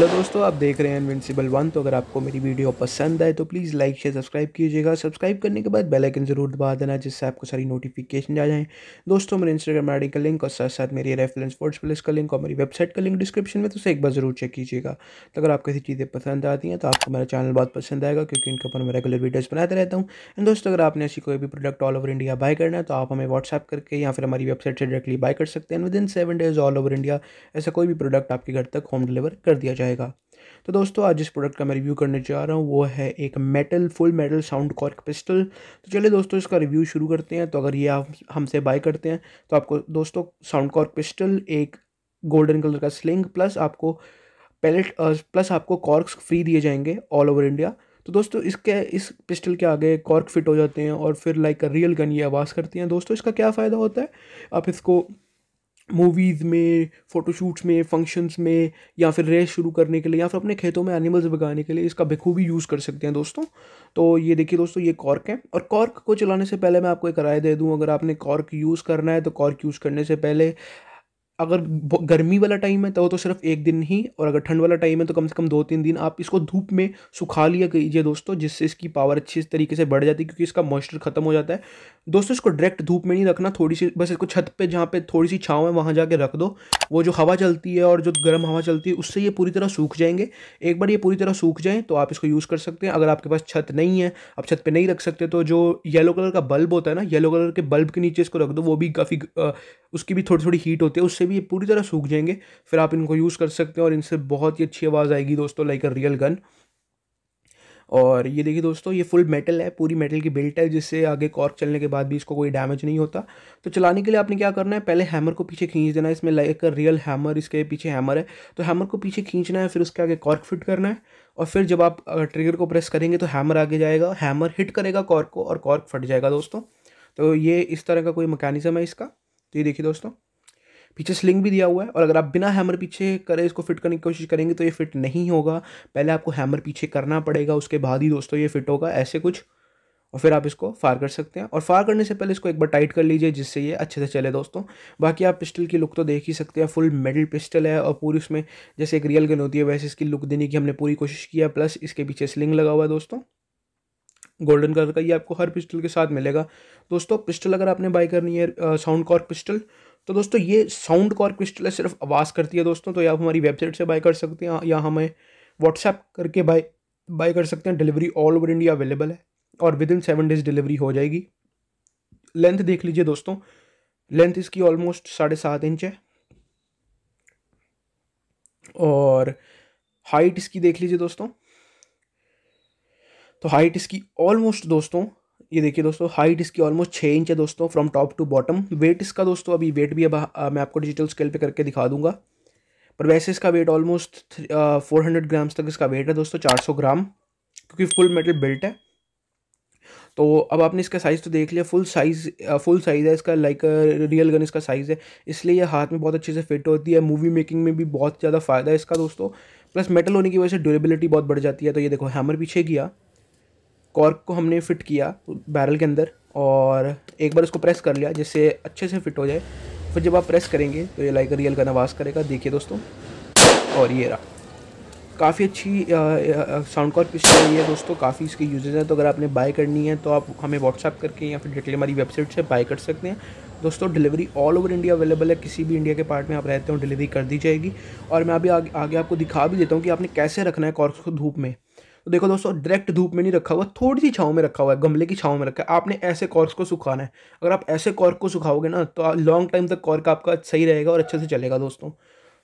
hello दोस्तों आप देख रहे हैं इनविंसिबल वन तो अगर आपको मेरी वीडियो पसंद आए तो प्लीज़ लाइक शेयर सब्सक्राइब कीजिएगा सब्सक्राइब करने के बाद बेल आइकन ज़रूर दबा देना जिससे आपको सारी नोटिफिकेशन आ जाएं दोस्तों मेरे इंस्टाग्राम आईडी का लिंक और साथ साथ मेरी रेफरेंस फोर्ट्स प्लेस का लिंक और मेरी वेबसाइट का लिंक डिस्क्रिप्शन में तो उसे एक बार ज़रूर चेक कीजिएगा तो अगर आपको ऐसी चीज़ें पसंद आती हैं तो आपको मेरा चैनल बहुत पसंद आएगा क्योंकि इनके ऊपर मैं रेगुलर वीडियोज़ बनाते रहता हूँ एंड दोस्तों अगर आपने ऐसी कोई भी product all over India buy करना है तो आप हमें व्हाट्सअप करके या फिर हमारी वेबसाइट से डायरेक्टली बाय कर सकते हैं within seven days all over India ऐसा कोई भी प्रोडक्ट आपके घर तक होम डिलीवर कर दिया जाए जाएगा तो दोस्तों आज जिस प्रोडक्ट का मैं रिव्यू करने जा रहा हूँ वो है एक metal full metal sound cork pistol तो चलिए दोस्तों इसका रिव्यू शुरू करते हैं तो अगर ये आप हमसे बाय करते हैं तो आपको दोस्तों साउंड कॉर्क पिस्टल एक गोल्डन कलर का स्लिंग प्लस आपको पैलेट प्लस आपको कॉर्क्स फ्री दिए जाएंगे ऑल ओवर इंडिया तो दोस्तों इसके इस पिस्टल के आगे कॉर्क फिट हो जाते हैं और फिर लाइक रियल गन ये आवाज़ करती हैं दोस्तों इसका क्या फ़ायदा होता है आप इसको मूवीज़ में फ़ोटोशूट्स में फंक्शंस में या फिर रेस शुरू करने के लिए या फिर अपने खेतों में एनिमल्स भगाने के लिए इसका बेखूबी यूज़ कर सकते हैं दोस्तों तो ये देखिए दोस्तों ये कॉर्क है और कॉर्क को चलाने से पहले मैं आपको एक राय दे दूँ अगर आपने कॉर्क यूज़ करना है तो कॉर्क यूज़ करने से पहले अगर गर्मी वाला टाइम है तो तो सिर्फ एक दिन ही और अगर ठंड वाला टाइम है तो कम से कम दो तीन दिन आप इसको धूप में सुखा लिया कीजिए दोस्तों जिससे इसकी पावर अच्छी तरीके से बढ़ जाती है क्योंकि इसका मॉइस्चर खत्म हो जाता है दोस्तों इसको डायरेक्ट धूप में नहीं रखना थोड़ी सी बस इसको छत पर जहाँ पर थोड़ी सी छाँव है वहाँ जाके रख दो वो जो हवा चलती है और जो गर्म हवा चलती है उससे ये पूरी तरह सूख जाएंगे एक बार ये पूरी तरह सूख जाएँ तो आप इसको यूज़ कर सकते हैं अगर आपके पास छत नहीं है आप छत पर नहीं रख सकते तो जो येलो कलर का बल्ब होता है ना येलो कलर के बल्ब के नीचे इसको रख दो वो भी काफ़ी उसकी भी थोड़ी थोड़ी हीट होती है उससे भी ये पूरी तरह सूख जाएंगे फिर आप इनको यूज़ कर सकते हैं और इनसे बहुत ही अच्छी आवाज़ आएगी दोस्तों लाइक अ रियल गन और ये देखिए दोस्तों ये फुल मेटल है पूरी मेटल की बेल्ट है जिससे आगे कॉर्क चलने के बाद भी इसको कोई डैमेज नहीं होता तो चलाने के लिए आपने क्या करना है पहले हैमर को पीछे खींच देना है इसमें लाइक रियल हैमर इसके पीछे हैमर है तो हैमर को पीछे खींचना है फिर उसके आगे कॉर्क फिट करना है और फिर जब आप ट्रिगर को प्रेस करेंगे तो हैमर आगे जाएगा हैमर हिट करेगा कॉर्क को और कॉर्क फट जाएगा दोस्तों तो ये इस तरह का कोई मकैनिज़म है इसका तो ये देखिए दोस्तों पीछे स्लिंग भी दिया हुआ है और अगर आप बिना हैमर पीछे करें इसको फिट करने की कोशिश करेंगे तो ये फिट नहीं होगा पहले आपको हैमर पीछे करना पड़ेगा उसके बाद ही दोस्तों ये फिट होगा ऐसे कुछ और फिर आप इसको फायर कर सकते हैं और फायर करने से पहले इसको एक बार टाइट कर लीजिए जिससे ये अच्छे से चले दोस्तों बाकी आप पिस्टल की लुक तो देख ही सकते हैं फुल मेडल पिस्टल है और पूरी उसमें जैसे एक रियल गन होती है वैसे इसकी लुक देने की हमने पूरी कोशिश की है प्लस इसके पीछे स्लिंग लगा हुआ है दोस्तों गोल्डन कलर का ये आपको हर पिस्टल के साथ मिलेगा दोस्तों पिस्टल अगर आपने बाई करनी है साउंड कॉर्क पिस्टल तो दोस्तों ये साउंड कॉर्क पिस्टल है सिर्फ आवाज़ करती है दोस्तों तो ये आप हमारी वेबसाइट से बाई कर सकते हैं या हमें व्हाट्सएप करके बाई बाई कर सकते हैं delivery all over India available है और within seven days delivery हो जाएगी लेंथ देख लीजिए दोस्तों लेंथ इसकी ऑलमोस्ट साढ़े सात इंच है और हाइट इसकी देख लीजिए दोस्तों तो हाइट इसकी ऑलमोस्ट दोस्तों ये देखिए दोस्तों हाइट इसकी ऑलमोस्ट छः इंच है दोस्तों from top to bottom weight इसका दोस्तों अभी वेट भी अब मैं आपको डिजिटल स्केल पे करके दिखा दूंगा पर वैसे इसका weight almost four hundred grams तक इसका वेट है दोस्तों चार सौ ग्राम क्योंकि फुल मेटल बेल्ट है तो अब आपने इसका साइज़ तो देख लिया फुल साइज़ फुल साइज़ है इसका लाइक रियल गन इसका साइज़ है इसलिए यह हाथ में बहुत अच्छे से फिट होती है मूवी मेकिंग में भी बहुत ज़्यादा फ़ायदा है इसका दोस्तों प्लस मेटल होने की वजह से ड्यूरेबिलिटी बहुत बढ़ जाती है तो ये देखो हैमर पीछे किया कॉर्क को हमने फिट किया बैरल के अंदर और एक बार उसको प्रेस कर लिया जिससे अच्छे से फिट हो जाए फिर जब आप प्रेस करेंगे तो ये लाइक रियल का नवाज़ करेगा देखिए दोस्तों और ये रहा काफ़ी अच्छी साउंड कॉर्क पिस्टल है ये दोस्तों काफ़ी इसके यूजेज हैं तो अगर आपने बाय करनी है तो आप हमें व्हाट्सअप करके या फिर डिटेल हमारी वेबसाइट से बाय कर सकते हैं दोस्तों delivery all over India available है किसी भी इंडिया के पार्ट में आप रहते हो डिलीवरी कर दी जाएगी और मैं अभी आगे, आगे आपको दिखा भी देता हूँ कि आपने कैसे रखना है कॉर्क को धूप में तो देखो दोस्तों डायरेक्ट धूप में नहीं रखा हुआ थोड़ी सी छाव में रखा हुआ है गमले की छाव में रखा है आपने ऐसे कॉर्क को सुखाना है अगर आप ऐसे कॉर्क को सुखाओगे ना तो लॉन्ग टाइम तक कॉर्क आपका सही रहेगा और अच्छे से चलेगा दोस्तों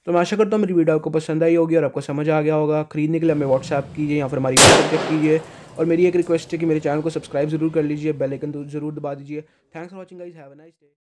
तो मैं आशा करता हूँ मेरी वीडियो आपको पसंद आई होगी और आपको समझ आ गया होगा खरीदने के लिए हमें व्हाट्सअप कीजिए या फिर हमारी वेबसाइट चेक कीजिए और मेरी एक रिक्वेस्ट है कि मेरे चैनल को सब्सक्राइब जरूर कर लीजिए बेल आइकन तो जरूर दबा दीजिए thanks for watching guys have a nice day